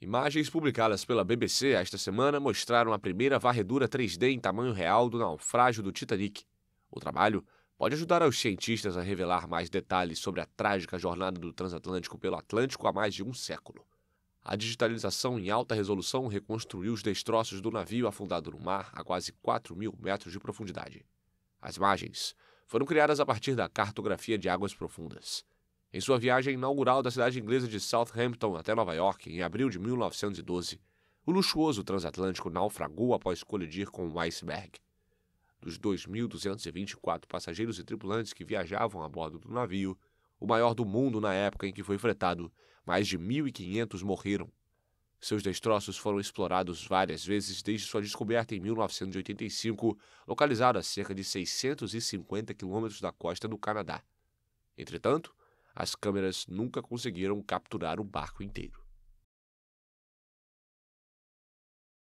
Imagens publicadas pela BBC esta semana mostraram a primeira varredura 3D em tamanho real do naufrágio do Titanic. O trabalho pode ajudar os cientistas a revelar mais detalhes sobre a trágica jornada do transatlântico pelo Atlântico há mais de um século. A digitalização em alta resolução reconstruiu os destroços do navio afundado no mar a quase 4 mil metros de profundidade. As imagens foram criadas a partir da cartografia de águas profundas. Em sua viagem inaugural da cidade inglesa de Southampton até Nova York, em abril de 1912, o luxuoso transatlântico naufragou após colidir com um iceberg. Dos 2.224 passageiros e tripulantes que viajavam a bordo do navio, o maior do mundo na época em que foi fretado, mais de 1.500 morreram. Seus destroços foram explorados várias vezes desde sua descoberta em 1985, localizado a cerca de 650 quilômetros da costa do Canadá. Entretanto, as câmeras nunca conseguiram capturar o barco inteiro.